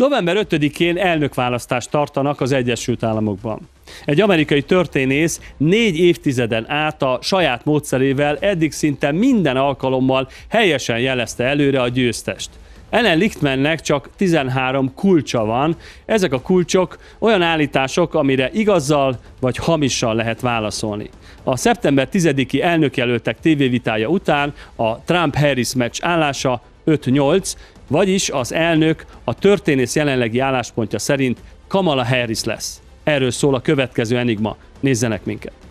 November 5-én elnökválasztást tartanak az Egyesült Államokban. Egy amerikai történész négy évtizeden át a saját módszerével eddig szinte minden alkalommal helyesen jelezte előre a győztest. Ellen Lichtmannek csak 13 kulcsa van, ezek a kulcsok olyan állítások, amire igazzal vagy hamissal lehet válaszolni. A szeptember 10-i elnökjelöltek tévévitája után a Trump-Harris meccs állása 5-8, vagyis az elnök a történész jelenlegi álláspontja szerint Kamala Harris lesz. Erről szól a következő enigma. Nézzenek minket!